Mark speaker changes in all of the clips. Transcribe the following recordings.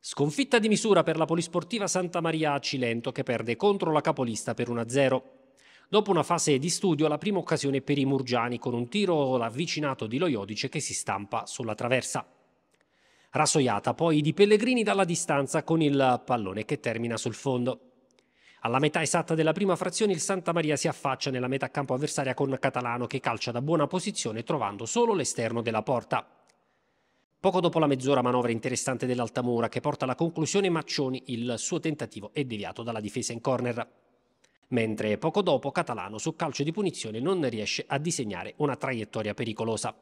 Speaker 1: Sconfitta di misura per la polisportiva Santa Maria a Cilento che perde contro la capolista per 1-0. Dopo una fase di studio, la prima occasione per i Murgiani con un tiro l'avvicinato di Loiodice che si stampa sulla traversa. Rasoiata poi di Pellegrini dalla distanza con il pallone che termina sul fondo. Alla metà esatta della prima frazione il Santa Maria si affaccia nella metà campo avversaria con Catalano che calcia da buona posizione trovando solo l'esterno della porta. Poco dopo la mezz'ora manovra interessante dell'Altamura che porta alla conclusione Maccioni, il suo tentativo è deviato dalla difesa in corner. Mentre poco dopo Catalano su calcio di punizione non riesce a disegnare una traiettoria pericolosa.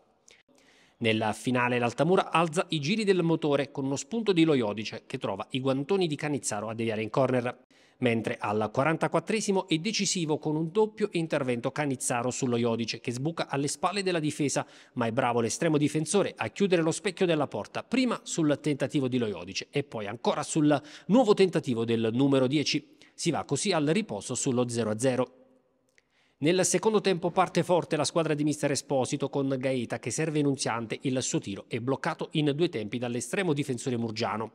Speaker 1: Nella finale l'Altamura alza i giri del motore con uno spunto di Loiodice che trova i guantoni di Canizzaro a deviare in corner mentre al 44 è decisivo con un doppio intervento Canizzaro sullo Iodice che sbuca alle spalle della difesa, ma è bravo l'estremo difensore a chiudere lo specchio della porta, prima sul tentativo di Loiodice e poi ancora sul nuovo tentativo del numero 10. Si va così al riposo sullo 0-0. Nel secondo tempo parte forte la squadra di mister Esposito con Gaeta che serve enunziante il suo tiro è bloccato in due tempi dall'estremo difensore Murgiano.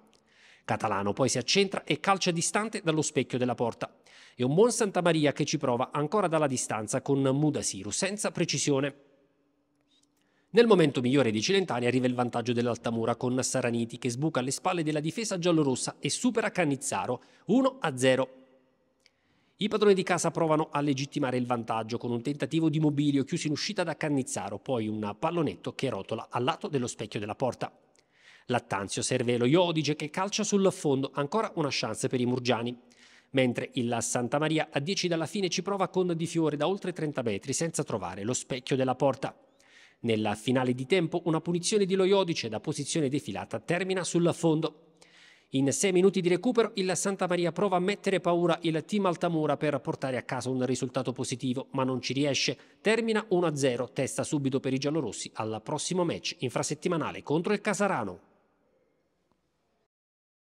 Speaker 1: Catalano poi si accentra e calcia distante dallo specchio della porta. È un buon Santa Maria che ci prova ancora dalla distanza con Mudasiru senza precisione. Nel momento migliore di Cilentani arriva il vantaggio dell'Altamura con Saraniti che sbuca alle spalle della difesa giallorossa e supera Cannizzaro 1-0. I padroni di casa provano a legittimare il vantaggio con un tentativo di mobilio chiuso in uscita da Cannizzaro, poi un pallonetto che rotola al lato dello specchio della porta. Lattanzio serve lo Iodice che calcia sul fondo, ancora una chance per i Murgiani. Mentre il Santa Maria a 10 dalla fine ci prova con Di Fiore da oltre 30 metri senza trovare lo specchio della porta. Nella finale di tempo una punizione di Loiodice da posizione defilata termina sul fondo. In sei minuti di recupero il Santa Maria prova a mettere paura il team Altamura per portare a casa un risultato positivo, ma non ci riesce. Termina 1-0, testa subito per i giallorossi al prossimo match infrasettimanale contro il Casarano.